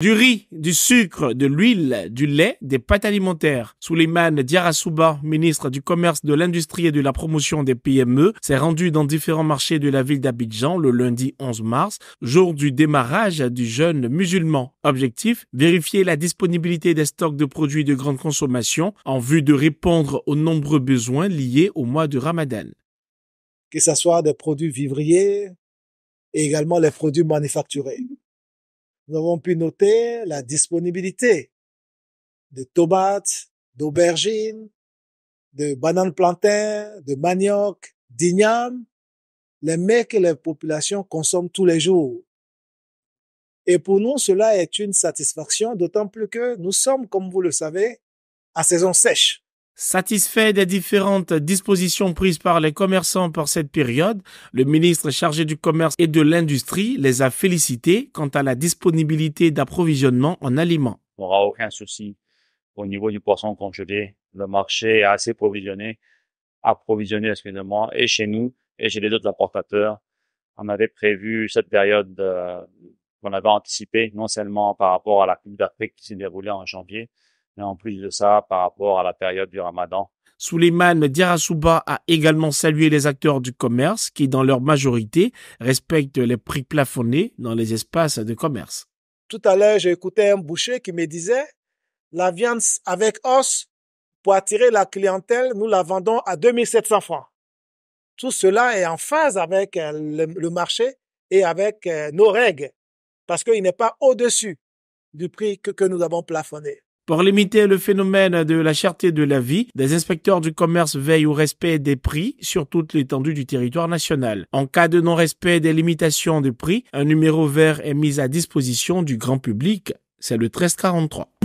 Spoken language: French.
du riz, du sucre, de l'huile, du lait, des pâtes alimentaires. Souleymane Diarasouba, ministre du Commerce, de l'Industrie et de la Promotion des PME, s'est rendu dans différents marchés de la ville d'Abidjan le lundi 11 mars, jour du démarrage du jeûne musulman. Objectif, vérifier la disponibilité des stocks de produits de grande consommation en vue de répondre aux nombreux besoins liés au mois de Ramadan. Que ce soit des produits vivriers et également les produits manufacturés nous avons pu noter la disponibilité de tomates, d'aubergines, de bananes plantains, de manioc, d'igname, les mets que les populations consomment tous les jours. Et pour nous, cela est une satisfaction, d'autant plus que nous sommes, comme vous le savez, à saison sèche. Satisfait des différentes dispositions prises par les commerçants pour cette période, le ministre chargé du commerce et de l'industrie les a félicités quant à la disponibilité d'approvisionnement en aliments. On n'aura aucun souci au niveau du poisson congelé. Le marché est assez provisionné, approvisionné, excusez-moi, et chez nous et chez les autres apportateurs. On avait prévu cette période euh, qu'on avait anticipée, non seulement par rapport à la Coupe d'Afrique qui s'est déroulée en janvier, et en plus de ça, par rapport à la période du ramadan. Souleymane Diarasouba a également salué les acteurs du commerce qui, dans leur majorité, respectent les prix plafonnés dans les espaces de commerce. Tout à l'heure, j'ai écouté un boucher qui me disait la viande avec os, pour attirer la clientèle, nous la vendons à 2700 francs. Tout cela est en phase avec euh, le, marché et avec euh, nos règles, parce qu'il n'est pas au-dessus du prix que nous avons plafonné. Pour limiter le phénomène de la cherté de la vie, des inspecteurs du commerce veillent au respect des prix sur toute l'étendue du territoire national. En cas de non-respect des limitations de prix, un numéro vert est mis à disposition du grand public. C'est le 1343.